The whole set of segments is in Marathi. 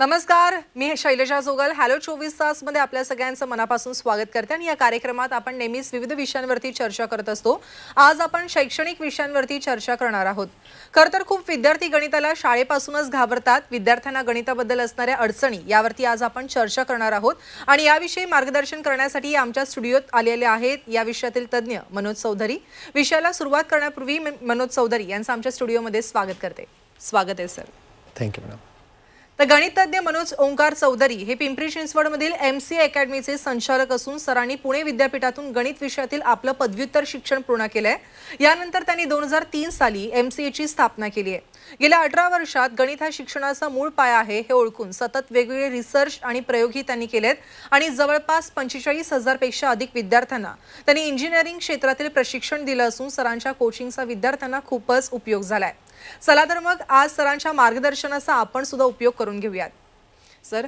नमस्कार मी शैलजा जोगल हॅलो चोवीस तासमध्ये आपल्या सगळ्यांचं मनापासून स्वागत करते आणि या कार्यक्रमात आपण नेहमीच विविध विषयांवरती चर्चा करत असतो आज आपण शैक्षणिक विषयांवरती चर्चा करणार आहोत खर तर खूप विद्यार्थी गणिताला शाळेपासूनच घाबरतात विद्यार्थ्यांना गणिताबद्दल असणाऱ्या अडचणी यावरती आज आपण चर्चा करणार आहोत आणि याविषयी मार्गदर्शन करण्यासाठी आमच्या स्टुडिओत आलेले आहेत या विषयातील तज्ज्ञ मनोज चौधरी विषयाला सुरुवात करण्यापूर्वी मनोज चौधरी यांचं आमच्या स्टुडिओमध्ये स्वागत करते स्वागत आहे सर थँक्यू मॅडम तर गणितज्ञ मनोज ओंकार चौधरी हे पिंपरी चिंचवडमधील एम सी अकॅडमीचे संचालक असून सरांनी पुणे विद्यापीठातून गणित विषयातील आपलं पदव्युत्तर शिक्षण पूर्ण केलंय आहे यानंतर त्यांनी दोन हजार तीन साली एम सी एची स्थापना केली आहे गेल्या अठरा वर्षात गणित हा शिक्षणाचा मूळ पाया आहे हे ओळखून सतत वेगवेगळे रिसर्च आणि प्रयोगही त्यांनी केलेत आणि जवळपास पंचेचाळीस हजारपेक्षा अधिक विद्यार्थ्यांना त्यांनी इंजिनिअरिंग क्षेत्रातील प्रशिक्षण दिलं असून सरांच्या कोचिंगचा विद्यार्थ्यांना खूपच उपयोग झाला आहे चला तर मग आज सरांच्या मार्गदर्शनाचा आपण सुद्धा उपयोग करून घेऊयात सर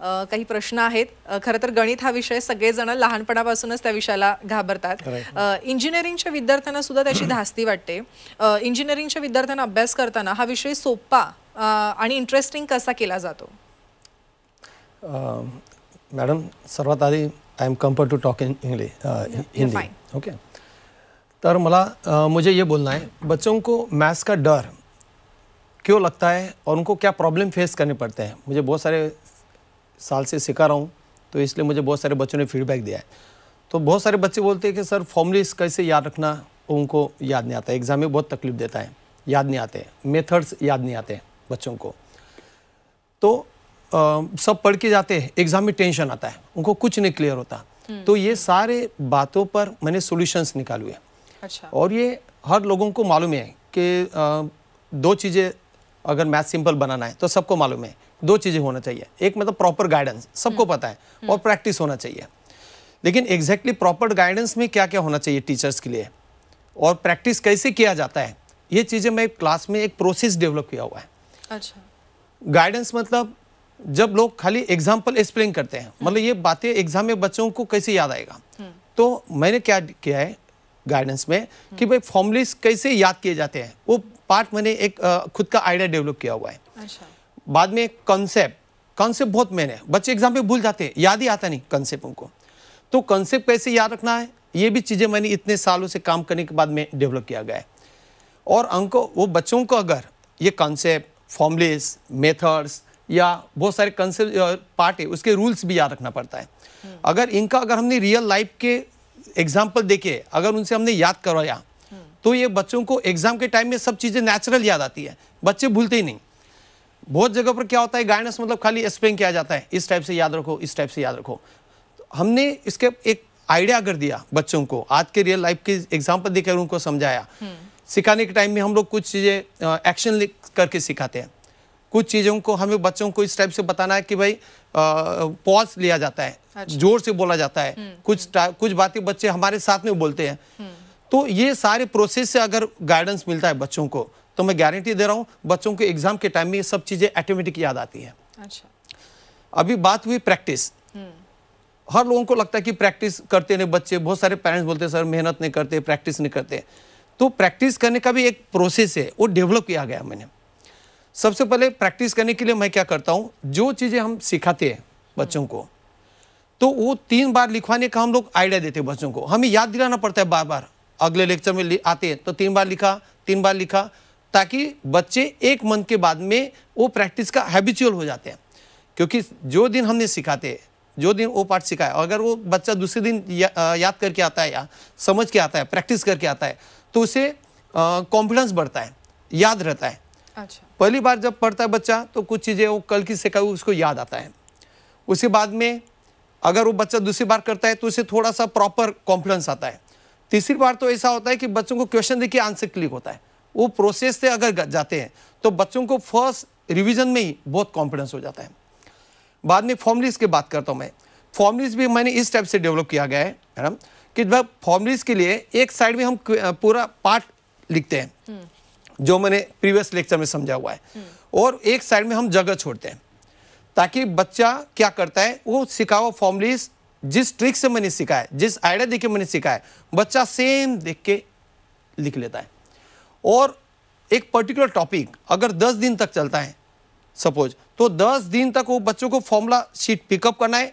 काही प्रश्न आहेत खरं तर गणित हा विषय सगळेजण लहानपणापासूनच त्या विषयाला घाबरतात इंजिनिअरिंगच्या विद्यार्थ्यांना सुद्धा त्याची धास्ती वाटते इंजिनिअरिंगच्या विद्यार्थ्यांना अभ्यास करताना हा विषय सोपा आणि इंटरेस्टिंग कसा केला जातो मॅडम सर्वात आधी I am comfort to talk in English okay तर मला मुझे ये बोलना है बच्चों को मैथ्स का डर क्यों लगता है और उनको क्या प्रॉब्लम फेस करने पड़ते हैं मुझे बहुत सारे साल से सिखा रहा हूँ तो इसलिए मुझे बहुत सारे बच्चों ने फीडबैक दिया है तो बहुत सारे बच्चे बोलते हैं कि सर फॉर्मूलेस कैसे याद रखना उनको याद नहीं आता एग्ज़ाम में बहुत तकलीफ देता है याद नहीं आते मेथड्स याद नहीं आते बच्चों को तो आ, सब पढ़ के जाते हैं एग्ज़ाम में टेंशन आता है उनको कुछ नहीं क्लियर होता हम्म। तो ये सारे बातों पर मैंने सोल्यूशंस निकाले हुए अच्छा और ये हर लोगों को मालूम है कि दो चीज़ें अगर मैथ सिंपल बनाना है तो सबको मालूम है दो चीज़ें होना चाहिए एक मतलब प्रॉपर गाइडेंस सबको हम्म। पता है हम्म। और प्रैक्टिस होना चाहिए लेकिन एग्जैक्टली प्रॉपर गाइडेंस में क्या क्या होना चाहिए टीचर्स के लिए और प्रैक्टिस कैसे किया जाता है ये चीज़ें मैं क्लास में एक प्रोसेस डेवलप किया हुआ है अच्छा गाइडेंस मतलब जब लोग खाली एग्जाम्पल एक्सप्लेन करते हैं हम्म। मतलब ये बातें एग्जाम में बच्चों को कैसे याद आएगा तो मैंने क्या किया है गाइडेंस में कि भाई फॉर्मुलिस कैसे याद किए जाते हैं वो पार्ट मैंने एक खुद का आइडिया डेवलप किया हुआ है अच्छा। बाद में कॉन्सेप्ट कॉन्सेप्ट बहुत मैंने बच्चे एग्जाम में भूल जाते हैं याद ही आता नहीं कॉन्सेप्ट उनको तो कॉन्सेप्ट कैसे याद रखना है ये भी चीज़ें मैंने इतने सालों से काम करने के बाद में डेवलप किया गया है और अंको वो बच्चों को अगर ये कॉन्सेप्ट फॉर्मुलिस मेथड्स या बहुत सारे कंसेप्ट पार्ट है उसके रूल्स भी याद रखना पड़ता है हम्म। अगर इनका अगर हमने रियल लाइफ के एग्जाम्पल देखे अगर उनसे हमने याद करवाया तो ये बच्चों को एग्जाम के टाइम में सब चीज़ें नेचुरल याद आती है बच्चे भूलते ही नहीं बहुत जगह पर क्या होता है गाइडेंस मतलब खाली एक्सप्लेन किया जाता है इस टाइप से याद रखो इस टाइप से याद रखो तो हमने इसके एक आइडिया कर दिया बच्चों को आज के रियल लाइफ के एग्जाम्पल देकर उनको समझाया हम्म। सिखाने के टाइम में हम लोग कुछ चीज़ें एक्शन करके सिखाते हैं कुछ चीज़ों को हमें बच्चों को इस टाइप से बताना है कि भाई पॉज लिया जाता है अच्छा। जोर से बोला जाता है हम्म। कुछ कुछ बातें बच्चे हमारे साथ में बोलते हैं हम्म। तो ये सारे प्रोसेस से अगर गाइडेंस मिलता है बच्चों को तो मैं गारंटी दे रहा हूँ बच्चों को एग्जाम के टाइम में ये सब चीज़ें ऑटोमेटिक याद आती है अच्छा अभी बात हुई प्रैक्टिस हम्म। हर लोगों को लगता है कि प्रैक्टिस करते नहीं बच्चे बहुत सारे पेरेंट्स बोलते हैं सर मेहनत नहीं करते प्रैक्टिस नहीं करते तो प्रैक्टिस करने का भी एक प्रोसेस है वो डेवलप किया गया मैंने सबसे पहले प्रैक्टिस करने के लिए मैं क्या करता हूँ जो चीज़ें हम सिखाते हैं बच्चों को तो वो तीन बार लिखवाने का हम लोग आइडिया देते हैं बच्चों को हमें याद दिलाना पड़ता है बार बार अगले लेक्चर में आते हैं तो तीन बार लिखा तीन बार लिखा ताकि बच्चे एक मंथ के बाद में वो प्रैक्टिस का हैबिचुअल हो जाते हैं क्योंकि जो दिन हमने सिखाते हैं जो दिन वो पार्ट सिखाया अगर वो बच्चा दूसरे दिन या, याद करके आता है या समझ के आता है प्रैक्टिस करके आता है तो उसे कॉन्फिडेंस बढ़ता है याद रहता है अच्छा पहली बार जब पढ़ता है बच्चा तो कुछ चीज़ें वो कल की सिखाई उसको याद आता है उसके बाद में अगर वो बच्चा दूसरी बार करता है तो उसे थोड़ा सा प्रॉपर कॉन्फिडेंस आता है तीसरी बार तो ऐसा होता है कि बच्चों को क्वेश्चन देखिए आंसर क्लिक होता है वो प्रोसेस से अगर जाते हैं तो बच्चों को फर्स्ट रिविजन में ही बहुत कॉन्फिडेंस हो जाता है बाद में फॉर्मलिस की बात करता हूँ मैं फॉर्मलिस भी मैंने इस टाइप से डेवलप किया गया है मैडम कि जब फॉर्मलिस के लिए एक साइड में हम पूरा पार्ट लिखते हैं हम्म। जो मैंने प्रीवियस लेक्चर में समझा हुआ है और एक साइड में हम जगह छोड़ते हैं ताकि बच्चा क्या करता है वो सिखा हुआ जिस ट्रिक से मैंने सिखाया जिस आइडिया देख के मैंने सिखाया बच्चा सेम देख के लिख लेता है और एक पर्टिकुलर टॉपिक अगर दस दिन तक चलता है सपोज तो दस दिन तक वो बच्चों को फॉर्मूला शीट पिकअप करना है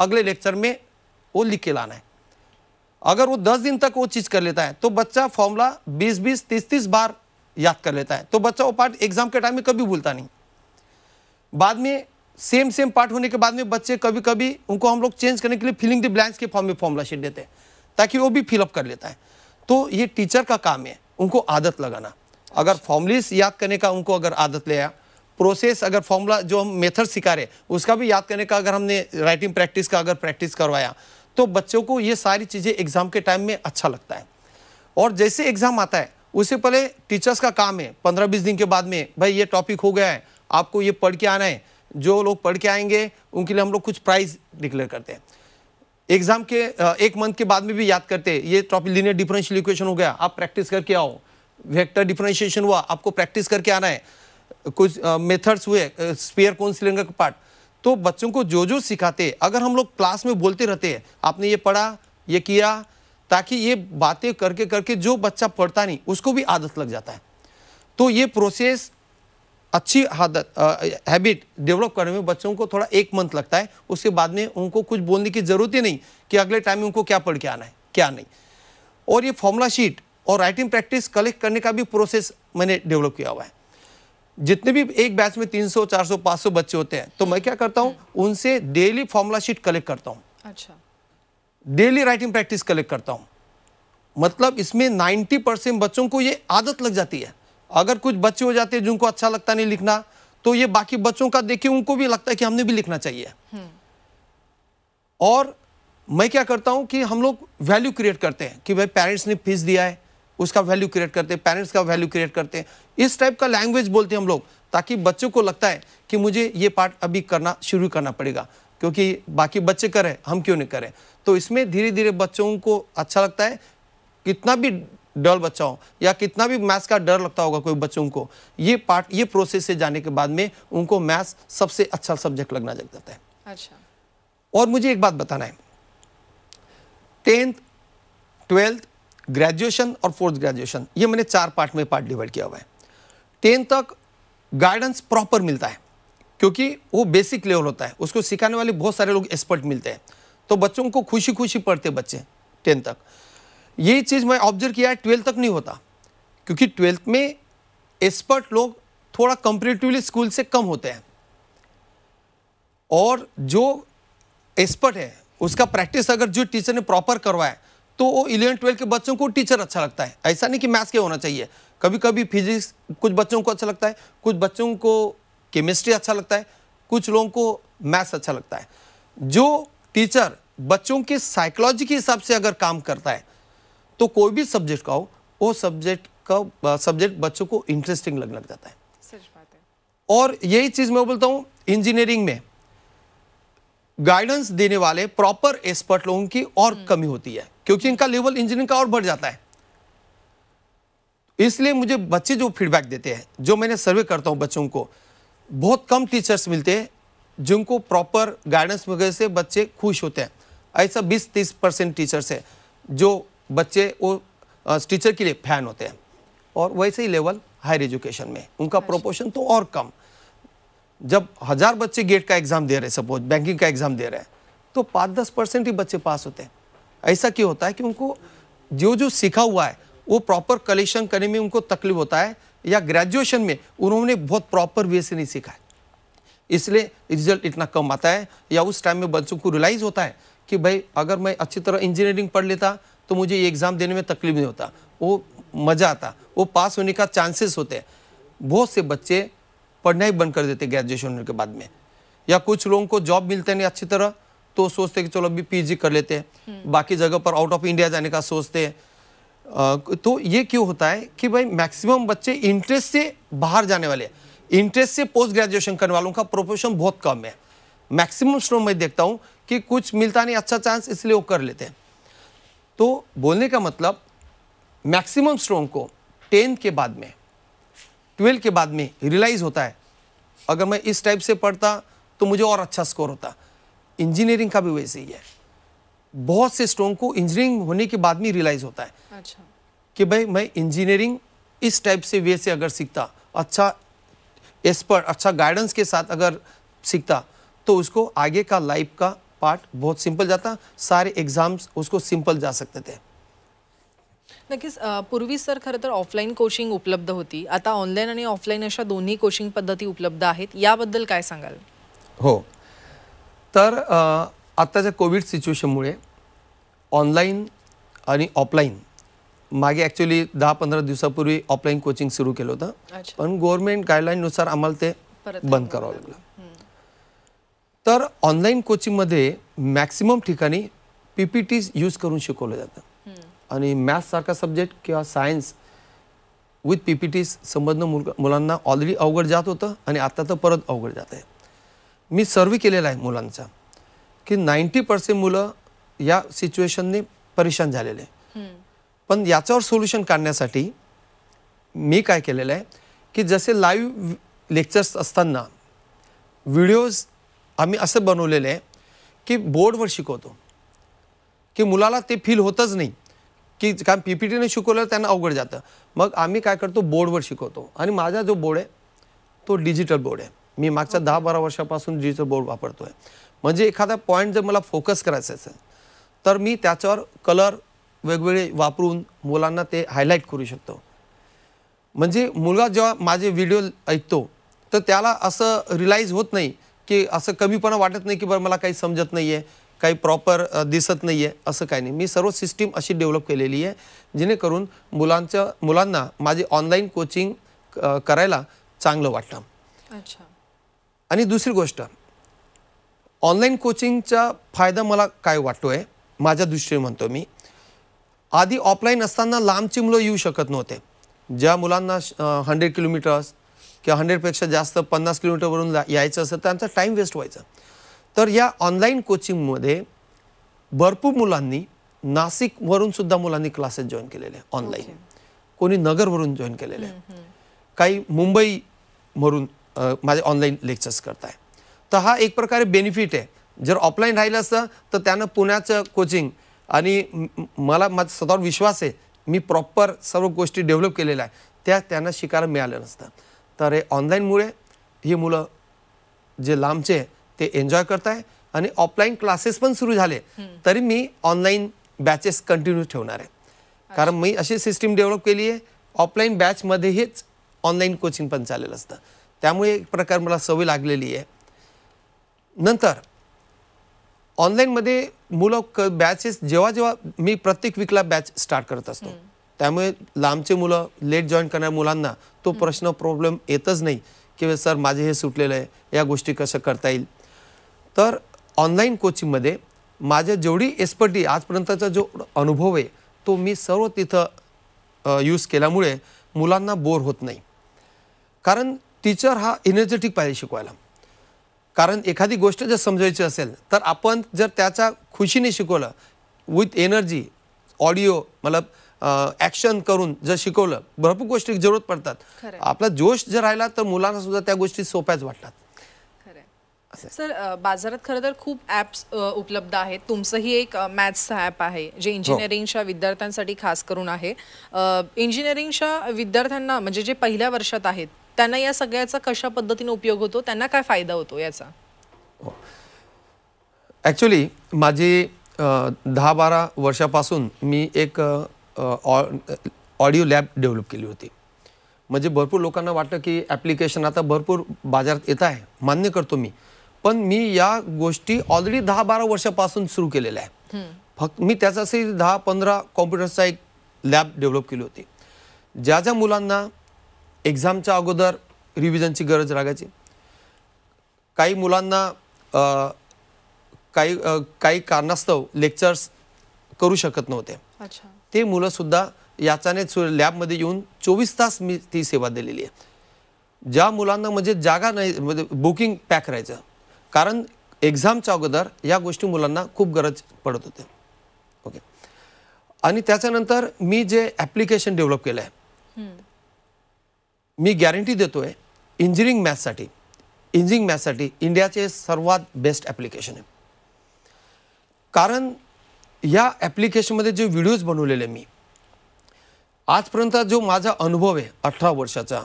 अगले लेक्चर में वो लिख के लाना है अगर वो दस दिन तक वो चीज़ कर लेता है तो बच्चा फॉर्मूला बीस बीस तीस तीस बार याद कर लेता है तो बच्चा वो पार्ट एग्जाम के टाइम में कभी भूलता नहीं बाद में सेम सेम पार्ट होने के बाद में बच्चे कभी कभी उनको हम लोग चेंज करने के लिए फिलिंग द ब्लैंक्स के फॉर्म में फॉर्मुला शीट देते हैं ताकि वो भी फिलअप कर लेता है तो ये टीचर का काम है उनको आदत लगाना अगर फॉर्मलिस याद करने का उनको अगर आदत ले आया प्रोसेस अगर फॉर्मूला जो हम मेथड सिखा रहे उसका भी याद करने का अगर हमने राइटिंग प्रैक्टिस का अगर प्रैक्टिस करवाया तो बच्चों को ये सारी चीज़ें एग्ज़ाम के टाइम में अच्छा लगता है और जैसे एग्ज़ाम आता है उससे पहले टीचर्स का काम है पंद्रह बीस दिन के बाद में भाई ये टॉपिक हो गया है आपको ये पढ़ के आना है जो लोग पढ़ के आएंगे उनके लिए हम लोग कुछ प्राइज डिक्लेयर करते हैं एग्जाम के एक मंथ के बाद में भी याद करते हैं ये टॉपिक लीनियर डिफरेंशियल इक्वेशन हो गया आप प्रैक्टिस करके आओ वेक्टर डिफरेंशिएशन हुआ आपको प्रैक्टिस करके आना है कुछ मेथड्स हुए स्पेयर कौन सिलेंडर का पार्ट तो बच्चों को जो जो सिखाते अगर हम लोग क्लास में बोलते रहते आपने ये पढ़ा ये किया ताकि ये बातें करके करके जो बच्चा पढ़ता नहीं उसको भी आदत लग जाता है तो ये प्रोसेस अच्छी आदत हैबिट डेवलप करने में बच्चों को थोड़ा एक मंथ लगता है उसके बाद में उनको कुछ बोलने की ज़रूरत ही नहीं कि अगले टाइम में उनको क्या पढ़ के आना है क्या नहीं और ये फॉर्मूला शीट और राइटिंग प्रैक्टिस कलेक्ट करने का भी प्रोसेस मैंने डेवलप किया हुआ है जितने भी एक बैच में 300, 400, 500 बच्चे होते हैं तो मैं क्या करता हूँ हम्म। उनसे डेली फॉर्मूला शीट कलेक्ट करता हूँ अच्छा डेली राइटिंग प्रैक्टिस कलेक्ट करता हूँ मतलब इसमें नाइन्टी परसेंट बच्चों को ये आदत लग जाती है अगर कुछ बच्चे हो जाते हैं जिनको अच्छा लगता नहीं लिखना तो ये बाकी बच्चों का देखे उनको भी लगता है कि हमने भी लिखना चाहिए हम्म। और मैं क्या करता हूँ कि हम लोग वैल्यू क्रिएट करते हैं कि भाई पेरेंट्स ने फीस दिया है उसका वैल्यू क्रिएट करते हैं पेरेंट्स का वैल्यू क्रिएट करते हैं इस टाइप का लैंग्वेज बोलते हैं हम लोग ताकि बच्चों को लगता है कि मुझे ये पार्ट अभी करना शुरू करना पड़ेगा क्योंकि बाकी बच्चे करें हम क्यों नहीं करें तो इसमें धीरे धीरे बच्चों को अच्छा लगता है कितना भी डर बच्चा हो या कितना भी मैथ्स का डर लगता होगा कोई बच्चों को ये पार्ट ये प्रोसेस से जाने के बाद में उनको मैथ्स सबसे अच्छा सब्जेक्ट लगना लग जाता है अच्छा और मुझे एक बात बताना है टेंथ ट्वेल्थ ग्रेजुएशन और फोर्थ ग्रेजुएशन ये मैंने चार पार्ट में पार्ट डिवाइड किया हुआ है टेंथ तक गाइडेंस प्रॉपर मिलता है क्योंकि वो बेसिक लेवल होता है उसको सिखाने वाले बहुत सारे लोग एक्सपर्ट मिलते हैं तो बच्चों को खुशी खुशी पढ़ते बच्चे टेंथ तक ये चीज़ मैं ऑब्जर्व किया है ट्वेल्थ तक नहीं होता क्योंकि ट्वेल्थ में एक्सपर्ट लोग थोड़ा कंपेरेटिवली स्कूल से कम होते हैं और जो एक्सपर्ट है उसका प्रैक्टिस अगर जो टीचर ने प्रॉपर करवाया तो वो इलेवन ट्वेल्थ के बच्चों को टीचर अच्छा लगता है ऐसा नहीं कि मैथ्स के होना चाहिए कभी कभी फिजिक्स कुछ बच्चों को अच्छा लगता है कुछ बच्चों को केमिस्ट्री अच्छा लगता है कुछ लोगों को मैथ्स अच्छा लगता है जो टीचर बच्चों की साइकोलॉजी के हिसाब से अगर काम करता है तो कोई भी सब्जेक्ट का हो वो सब्जेक्ट का सब्जेक्ट बच्चों को इंटरेस्टिंग लगने लग जाता है और यही चीज़ मैं बोलता हूँ इंजीनियरिंग में गाइडेंस देने वाले प्रॉपर एक्सपर्ट लोगों की और हम्म। कमी होती है क्योंकि इनका लेवल इंजीनियरिंग का और बढ़ जाता है इसलिए मुझे बच्चे जो फीडबैक देते हैं जो मैंने सर्वे करता हूँ बच्चों को बहुत कम टीचर्स मिलते हैं जिनको प्रॉपर गाइडेंस वगैरह से बच्चे खुश होते हैं ऐसा 20-30 परसेंट टीचर्स है जो बच्चे वो टीचर के लिए फैन होते हैं और वैसे ही लेवल हायर एजुकेशन में उनका प्रोपोर्शन अच्छा। तो और कम जब हज़ार बच्चे गेट का एग्ज़ाम दे रहे हैं सपोज बैंकिंग का एग्ज़ाम दे रहे हैं तो पाँच दस परसेंट ही बच्चे पास होते हैं ऐसा क्यों होता है कि उनको जो जो सीखा हुआ है वो प्रॉपर कलेक्शन करने में उनको तकलीफ होता है या ग्रेजुएशन में उन्होंने बहुत प्रॉपर वे से नहीं सीखा इसलिए रिजल्ट इतना कम आता है या उस टाइम में बच्चों को रिलाइज होता है कि भाई अगर मैं अच्छी तरह इंजीनियरिंग पढ़ लेता तो मुझे ये एग्ज़ाम देने में तकलीफ नहीं होता वो मज़ा आता वो पास होने का चांसेस होते हैं बहुत से बच्चे पढ़ना ही बंद कर देते ग्रेजुएशन होने के बाद में या कुछ लोगों को जॉब मिलते नहीं अच्छी तरह तो सोचते कि चलो अभी पीजी कर लेते हैं हम्म। बाकी जगह पर आउट ऑफ इंडिया जाने का सोचते हैं तो ये क्यों होता है कि भाई मैक्सिमम बच्चे इंटरेस्ट से बाहर जाने वाले हैं इंटरेस्ट से पोस्ट ग्रेजुएशन करने वालों का प्रोपोर्शन बहुत कम है मैक्सिमम स्टूडेंट मैं देखता हूँ कि कुछ मिलता नहीं अच्छा चांस इसलिए वो कर लेते हैं तो बोलने का मतलब मैक्सिमम स्टूडेंट को टेंथ के बाद में ट्वेल्थ के बाद में रियलाइज़ होता है अगर मैं इस टाइप से पढ़ता तो मुझे और अच्छा स्कोर होता इंजीनियरिंग का भी वैसे ही है बहुत से स्टोन को इंजीनियरिंग होने के बाद में रियलाइज होता है अच्छा। कि भाई मैं इंजीनियरिंग इस टाइप से वे से अगर सीखता अच्छा एक्सपर्ट अच्छा गाइडेंस के साथ अगर सीखता तो उसको आगे का लाइफ का पार्ट बहुत सिंपल जाता सारे एग्जाम्स उसको सिंपल जा सकते थे नक्कीच पूर्वी सर खरं तर ऑफलाईन कोचिंग उपलब्ध होती आता ऑनलाईन आणि ऑफलाईन अशा दोन्ही कोचिंग पद्धती उपलब्ध आहेत याबद्दल काय सांगाल हो तर आ, आत्ताच्या कोविड सिच्युएशनमुळे ऑनलाईन आणि ऑफलाईन मागे ॲक्च्युली दहा पंधरा दिवसापूर्वी ऑफलाईन कोचिंग सुरू केलं होतं पण गव्हर्नमेंट गाईडलाईननुसार आम्हाला ते बंद करावं लागलं तर ऑनलाईन कोचिंगमध्ये मॅक्सिमम ठिकाणी पी पी टीज यूज करून शिकवलं जातं आणि मॅथ्ससारखा सब्जेक्ट किंवा science with P P Ts संबंध मुल मुलांना ऑलरेडी अवघड जात होतं आणि आत्ता तर परत अवघड जात आहे मी सर्वे केलेला आहे मुलांचा की नाईन्टी पर्सेंट मुलं या सिच्युएशनने परेशान झालेले पण याच्यावर सोल्युशन काढण्यासाठी मी काय केलेलं आहे की जसे लाईव्ह लेक्चर्स असताना व्हिडिओज आम्ही असं बनवलेले आहे की बोर्डवर शिकवतो की मुलाला ते फील होतच नाही की कारण पी पी टीने शिकवलं त्यांना अवघड जातं मग आम्ही काय करतो बोर्डवर शिकवतो आणि माझा जो बोर्ड आहे तो डिजिटल बोर्ड आहे मी मागच्या दहा बारा वर्षापासून डिजिटल बोर्ड वापरतो आहे म्हणजे एखादा पॉईंट जर मला फोकस करायचा असेल तर मी त्याच्यावर कलर वेगवेगळे वापरून मुलांना ते हायलाईट करू शकतो म्हणजे मुलगा जेव्हा माझे व्हिडिओ ऐकतो तर त्याला असं रिलाईज होत नाही की असं कमीपणा वाटत नाही की बरं मला काही समजत नाही आहे काही प्रॉपर दिसत नाही आहे असं काही नाही मी सर्व सिस्टीम अशी डेव्हलप केलेली आहे जेणेकरून मुलांच्या मुलांना माझी ऑनलाईन कोचिंग करायला चांगलं अच्छा आणि दुसरी गोष्ट ऑनलाईन कोचिंगचा फायदा मला काय वाटतो आहे माझ्या दृष्टीने म्हणतो मी आधी ऑफलाईन असताना लांबची मुलं येऊ शकत नव्हते ज्या मुलांना हंड्रेड किलोमीटर्स किंवा हंड्रेडपेक्षा जास्त पन्नास किलोमीटरवरून यायचं असेल त्यांचा टाईम वेस्ट व्हायचा तर या ऑनलाईन कोचिंगमध्ये भरपूर मुलांनी नाशिकवरूनसुद्धा सुद्धा मुलांनी क्लासेस जॉईन केलेले ऑनलाईन कोणी नगरवरून जॉईन केलेले आहे काही मुंबईवरून माझे ऑनलाईन लेक्चर्स करताय तर हा एक प्रकारे बेनिफिट आहे जर ऑफलाईन राहिलं असतं तर त्यानं पुण्याचं कोचिंग आणि मला माझा स्वतःवर विश्वास आहे मी प्रॉपर सर्व गोष्टी डेव्हलप केलेल्या आहे त्या त्यांना शिकायला मिळालं नसतं तर हे ऑनलाईनमुळे ही मुलं जे लांबचे ते एन्जॉय करत आहे आणि ऑफलाईन क्लासेस पण सुरू झाले तरी मी ऑनलाईन बॅचेस कंटिन्यू ठेवणार आहे कारण मी अशी सिस्टीम डेव्हलप केली आहे ऑफलाईन बॅचमध्येहीच ऑनलाईन कोचिंग पण चालेल असतं त्यामुळे एक प्रकार मला सवय लागलेली आहे नंतर ऑनलाईनमध्ये मुलं क बॅचेस जेव्हा जेव्हा मी प्रत्येक वीकला बॅच स्टार्ट करत असतो त्यामुळे लांबचे मुलं लेट जॉईन करणाऱ्या मुलांना तो प्रश्न प्रॉब्लेम येतच नाही की सर माझे हे सुटलेलं आहे या गोष्टी कसं करता येईल तर ऑनलाईन कोचिंगमध्ये माझ्या जेवढी एक्सपर्टी आजपर्यंतचा जो अनुभव आहे तो मी सर्व तिथं यूज केल्यामुळे मुलांना बोर होत नाही कारण टीचर हा एनर्जेटिक पाहिजे शिकवायला कारण एखादी गोष्ट जर समजायची असेल तर आपण जर त्याचा खुशीने शिकवलं विथ एनर्जी ऑडिओ मतलब ऍक्शन करून जर शिकवलं भरपूर गोष्टी जरूरत पडतात आपला जोश जर राहिला तर मुलांना सुद्धा त्या गोष्टी सोप्याच वाटतात सर बाजारात खरं तर खूप ॲप्स उपलब्ध आहेत तुमचंही एक मॅथ्सचं ॲप आहे जे इंजिनिअरिंगच्या हो. विद्यार्थ्यांसाठी खास करून आहे इंजिनिअरिंगच्या विद्यार्थ्यांना म्हणजे जे पहिल्या वर्षात आहेत त्यांना या सगळ्याचा कशा पद्धतीने उपयोग होतो त्यांना काय फायदा होतो याचा ॲक्च्युली माझी दहा बारा वर्षापासून मी एक ऑडिओ लॅब डेव्हलप केली होती म्हणजे भरपूर लोकांना वाटतं की ॲप्लिकेशन आता भरपूर बाजारात येत आहे मान्य करतो मी पण मी या गोष्टी ऑलरेडी दहा बारा वर्षापासून सुरू केलेल्या आहे फक्त मी त्याच्यासाठी दहा पंधरा कॉम्प्युटरचा एक लॅब डेव्हलप केली होती ज्या ज्या मुलांना एक्झामच्या अगोदर रिव्हिजनची गरज लागायची काही मुलांना काही काही कारणास्तव लेक्चर्स करू शकत नव्हते ते सुद्धा याच्याने लॅबमध्ये येऊन चोवीस तास मी ती सेवा दिलेली आहे ज्या मुलांना म्हणजे जागा नाही म्हणजे बुकिंग पॅक करायचं कारण एक्झामच्या अगोदर या गोष्टी मुलांना खूप गरज पडत होते ओके आणि त्याच्यानंतर मी जे ॲप्लिकेशन डेव्हलप केलं आहे मी गॅरंटी देतो आहे इंजिनिअरिंग मॅथसाठी इंजिनिअरिंग मॅथसाठी इंडियाचे सर्वात बेस्ट ॲप्लिकेशन आहे कारण या ॲप्लिकेशनमध्ये जे व्हिडिओज बनवलेले मी आजपर्यंत जो माझा अनुभव आहे अठरा वर्षाचा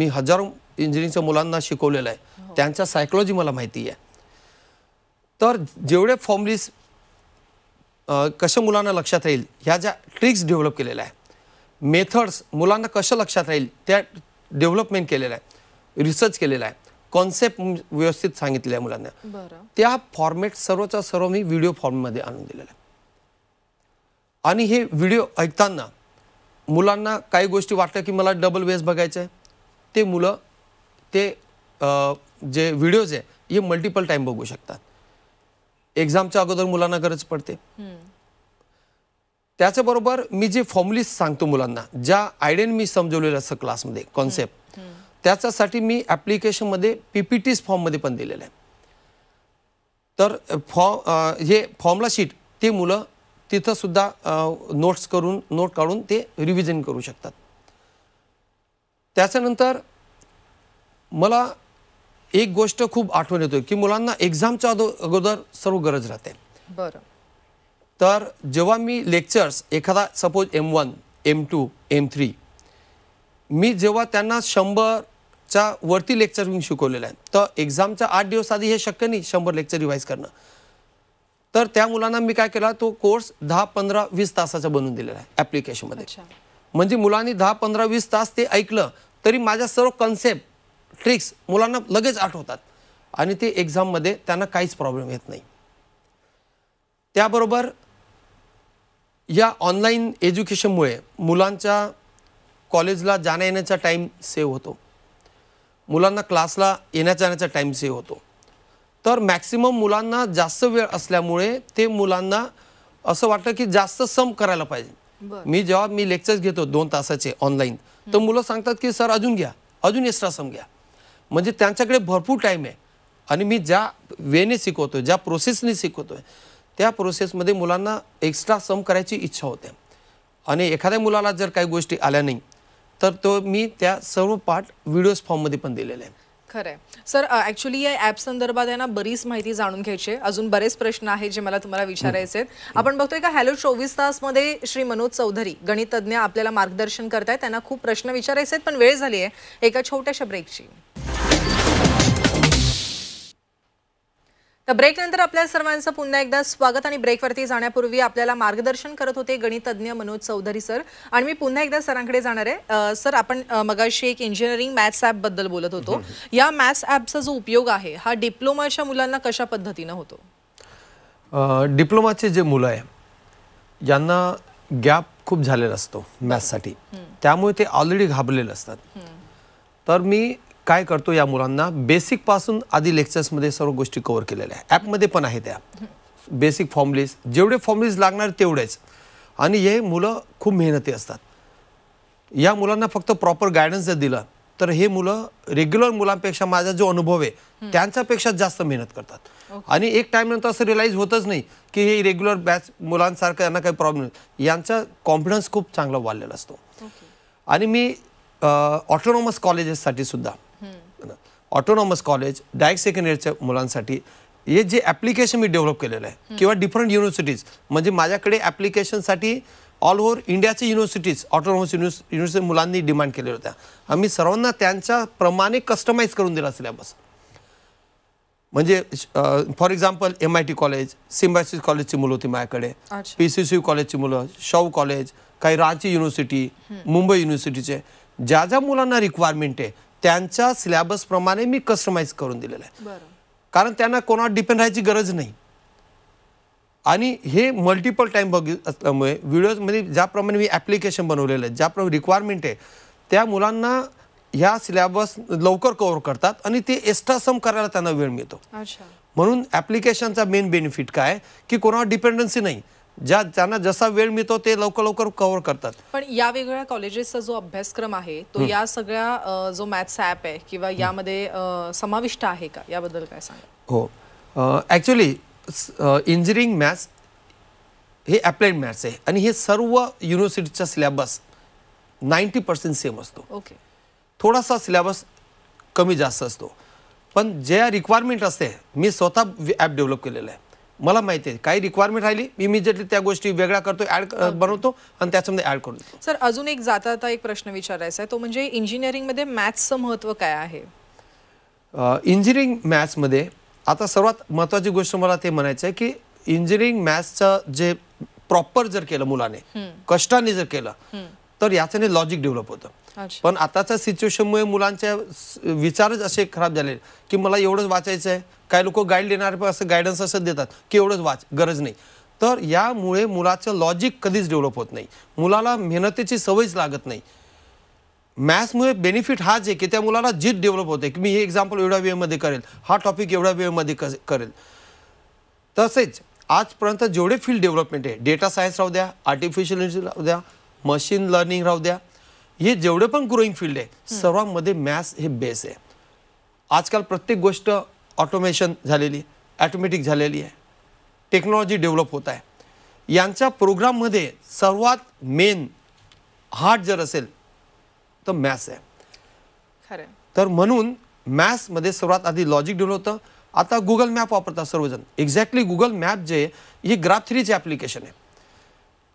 मी हजारो इंजिनिअरिंगच्या मुलांना शिकवलेलं आहे हो. त्यांचा सायकोलॉजी मला माहिती आहे तर जेवढे फॉर्मलीस कशा मुलांना लक्षात राहील ह्या ज्या ट्रिक्स डेव्हलप केलेल्या आहे मेथड्स मुलांना कसं लक्षात राहील त्या डेव्हलपमेंट केलेला आहे रिसर्च केलेला आहे कॉन्सेप्ट व्यवस्थित आहे मुलांना त्या फॉर्मेट सर्वचा सर्व मी व्हिडिओ फॉर्ममध्ये आणून दिलेला आहे आणि हे व्हिडिओ ऐकताना मुलांना काही गोष्टी वाटल्या की मला डबल वेज बघायचं आहे ते मुलं ते जे व्हिडिओज आहे हे मल्टिपल टाईम बघू शकतात एक्झामच्या अगोदर मुलांना गरज पडते त्याचबरोबर मी जे फॉर्म्युलिस्ट सांगतो मुलांना ज्या आयडियन मी समजवलेलं असतं क्लासमध्ये कॉन्सेप्ट त्याच्यासाठी मी ॲप्लिकेशनमध्ये पी पी टीज फॉर्ममध्ये पण दिलेलं आहे तर फॉर्म हे फॉर्मला शीट ते मुलं तिथंसुद्धा नोट्स करून नोट काढून ते रिव्हिजन करू शकतात त्याच्यानंतर मला एक गोष्ट खूप आठवण येतो की मुलांना एक्झामच्या अगोदर सर्व गरज राहते बरं तर जेव्हा मी लेक्चर्स एखादा suppose M one M two M three मी जेव्हा त्यांना शंभरच्या वरती लेक्चर मी शिकवलेलं आहे तर एक्झामच्या आठ दिवस आधी हे शक्य नाही शंभर लेक्चर रिवाईज करणं तर त्या मुलांना मी काय केला तो कोर्स दहा पंधरा वीस तासाचा बनवून दिलेला आहे ॲप्लिकेशनमध्ये म्हणजे मुलांनी दहा पंधरा वीस तास ते ऐकलं तरी माझ्या सर्व कन्सेप्ट ट्रिक्स मुलांना लगेच आठवतात आणि ते एक्झाममध्ये त्यांना काहीच प्रॉब्लेम येत नाही त्याबरोबर या ऑनलाईन एज्युकेशनमुळे मुलांच्या कॉलेजला जाण्या येण्याचा टाईम सेव्ह होतो मुलांना क्लासला येण्या जाण्याचा टाईम सेव्ह होतो तर मॅक्सिमम मुलांना जास्त वेळ असल्यामुळे ते मुलांना असं वाटतं की जास्त सम करायला पाहिजे मी जेव्हा मी लेक्चर्स घेतो दोन तासाचे ऑनलाईन तर मुलं सांगतात की सर अजून घ्या अजून एक्स्ट्रा सम घ्या म्हणजे त्यांच्याकडे भरपूर टाईम आहे आणि मी ज्या वेने शिकवतो ज्या प्रोसेसने शिकवतोय त्या प्रोसेसमध्ये मुलांना एक्स्ट्रा सम करायची इच्छा होते आणि एखाद्या मुलाला जर काही गोष्टी आल्या नाही तर तो मी त्या सर्व पार्ट व्हिडिओज फॉर्ममध्ये पण दिलेले आहे खरं सर ऍक्च्युली या ॲप संदर्भात आहे ना बरीच माहिती जाणून घ्यायची अजून बरेच प्रश्न आहेत जे मला तुम्हाला विचारायचे आहेत आपण बघतोय का हॅलो चोवीस मध्ये श्री मनोज चौधरी गणितज्ञ आपल्याला मार्गदर्शन करतायत त्यांना खूप प्रश्न विचारायचे आहेत पण वेळ झाली आहे एका छोट्याशा ब्रेकची तर ब्रेकनंतर आपल्या सर्वांचं पुन्हा एकदा स्वागत आणि ब्रेकवरती जाण्यापूर्वी आपल्याला मार्गदर्शन करत होते गणितज्ञ मनोज चौधरी सर आणि मी पुन्हा एकदा सरांकडे जाणार आहे सर आपण मगाशी एक इंजिनिअरिंग मॅथ्स बद्दल बोलत होतो या मॅथ्स ॲपचा जो उपयोग आहे हा डिप्लोमाच्या मुलांना कशा पद्धतीनं होतो डिप्लोमाचे जे मुलं आहे यांना गॅप खूप झालेला असतो मॅथ्ससाठी त्यामुळे ते ऑलरेडी घाबरलेले असतात तर मी काय करतो या मुलांना बेसिकपासून आधी लेक्चर्समध्ये सर्व गोष्टी कव्हर केलेल्या आहे ॲपमध्ये पण आहे त्या बेसिक फॉर्म्युलीज जेवढे फॉर्म्युलेज लागणार तेवढेच आणि हे मुलं खूप मेहनती असतात या मुलांना फक्त प्रॉपर गायडन्स जर दिलं तर हे मुलं रेग्युलर मुलांपेक्षा माझा जो अनुभव आहे त्यांच्यापेक्षा जास्त मेहनत करतात आणि एक टाइम नंतर असं रिलाईज होतच नाही की हे रेग्युलर बॅच मुलांसारखं यांना काही प्रॉब्लेम यांचा कॉन्फिडन्स खूप चांगला वाढलेला असतो आणि मी ऑटोनॉमस कॉलेजेससाठी सुद्धा ऑटोनॉमस कॉलेज डायरेक्ट सेकंड इयरच्या मुलांसाठी हे जे ॲप्लिकेशन मी डेव्हलप केलेलं आहे किंवा डिफरंट युनिव्हर्सिटीज म्हणजे माझ्याकडे ॲप्लिकेशनसाठी ऑल ओव्हर इंडियाचे युनिव्हर्सिटीज ऑटोनॉमस युनिव्हर्सिटी मुलांनी डिमांड केल्या होत्या आम्ही सर्वांना प्रमाणे कस्टमाइज करून दिला सिलेबस म्हणजे for example M I T college Symbiosis कॉलेजची मुलं होती माझ्याकडे पी सी सी कॉलेजची मुलं शाहू कॉलेज काही रांची युनिव्हर्सिटी मुंबई युनिव्हर्सिटीचे ज्या ज्या मुलांना रिक्वायरमेंट आहे त्यांच्या सिलेबसप्रमाणे मी कस्टमाइज करून दिलेलं आहे कारण त्यांना कोणावर डिपेंड राहायची गरज नाही आणि हे मल्टिपल टाईम बघ असल्यामुळे म्हणजे ज्याप्रमाणे मी ॲप्लिकेशन बनवलेलं आहे ज्याप्रमाणे रिक्वायरमेंट आहे त्या मुलांना ह्या सिलेबस लवकर कव्हर करतात आणि ते एक्स्ट्रा सम करायला त्यांना वेळ मिळतो म्हणून ॲप्लिकेशनचा मेन बेनिफिट काय की कोणावर डिपेंडन्सी नाही ज्या त्यांना जसा वेळ मिळतो ते लवकर लवकर कव्हर करतात पण या वेगळ्या कॉलेजेसचा जो अभ्यासक्रम आहे तो या सगळ्या जो मॅथ्स ॲप आहे किंवा यामध्ये समाविष्ट आहे का याबद्दल काय सांग हो ॲक्च्युली इंजिनिअरिंग मॅथ्स हे ॲप्लाइड मॅथ्स आहे आणि हे सर्व युनिव्हर्सिटीचा सिलेबस नाईन्टी पर्सेंट सेम असतो ओके थोडासा सिलेबस कमी जास्त असतो पण ज्या रिक्वायरमेंट असते मी स्वतः ॲप डेव्हलप केलेलं आहे मला माहिती आहे काही रिक्वायरमेंट राहिली मी इमिजिएटली त्या गोष्टी वेगळ्या करतो ऍड बनवतो आणि त्याच्यामध्ये ऍड करतो सर अजून एक जाता जाता एक प्रश्न विचारायचा आहे तो म्हणजे इंजिनिअरिंगमध्ये मॅथ्सचं महत्त्व काय आहे इंजिनिअरिंग मध्ये आता सर्वात महत्वाची गोष्ट मला ते म्हणायचं आहे की इंजिनिअरिंग मॅथ्सचं जे प्रॉपर जर केलं मुलाने कष्टाने जर केलं तर याच्याने लॉजिक डेव्हलप होतं पण आताच्या सिच्युएशनमुळे मुलांच्या विचारच असे खराब झाले की मला एवढंच वाचायचं आहे काही लोक गाईड देणारे पण असं गायडन्स असं देतात की एवढंच वाच गरज नाही तर यामुळे मुलाचं लॉजिक कधीच डेव्हलप होत नाही मुलाला मेहनतीची सवयच लागत नाही मॅथ्समुळे बेनिफिट हाच आहे की त्या मुलाला जीत डेव्हलप होते की मी हे एक्झाम्पल एवढ्या वेळेमध्ये करेल हा टॉपिक एवढ्या वेळेमध्ये करेल तसेच आजपर्यंत जेवढे फील्ड डेव्हलपमेंट आहे डेटा सायन्स राहू द्या आर्टिफिशियल इंटेलिजन्स राहू द्या मशीन लर्निंग राहू द्या हे जेवढे पण ग्रोईंग फील्ड आहे सर्वांमध्ये मॅथ्स हे बेस आहे आजकाल प्रत्येक गोष्ट ऑटोमेशन झालेली ॲटोमॅटिक झालेली आहे टेक्नॉलॉजी डेव्हलप होत आहे यांच्या प्रोग्राममध्ये सर्वात मेन हार्ट जर असेल तर मॅथ्स आहे खरं तर म्हणून मॅथ्समध्ये सर्वात आधी लॉजिक डेव्हलप होतं आता गुगल मॅप वापरतात सर्वजण एक्झॅक्टली गुगल मॅप जे हे ग्राफ थ्रीचे ॲप्लिकेशन आहे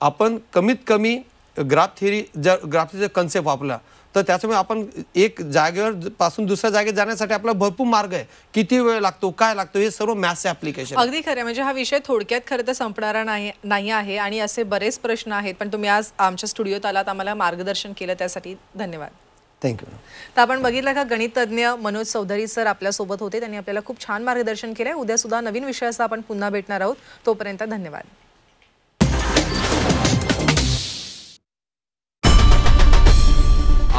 आपण कमीत कमी ग्राफ थिअरी जर ग्राफचा कन्सेप्ट वापरला तर त्याच्यामुळे आपण एक जागेवर पासून दुसऱ्या जागेत जाण्यासाठी आपला भरपूर मार्ग आहे किती वेळ लागतो काय लागतो हे सर्व मॅथ्सचे ऍप्लिकेशन अगदी खरं म्हणजे हा विषय थोडक्यात खरं तर संपणारा नाही आहे आणि असे बरेच प्रश्न आहेत पण तुम्ही आज आमच्या स्टुडिओत आलात आम्हाला मार्गदर्शन केलं त्यासाठी धन्यवाद थँक्यू तर आपण बघितलं का गणितज्ञ मनोज चौधरी सर आपल्यासोबत होते त्यांनी आपल्याला खूप छान मार्गदर्शन केलं आहे उद्या सुद्धा नवीन विषयाचा आपण पुन्हा भेटणार आहोत तोपर्यंत धन्यवाद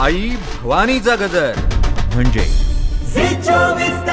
आई भवानीचा गजर म्हणजे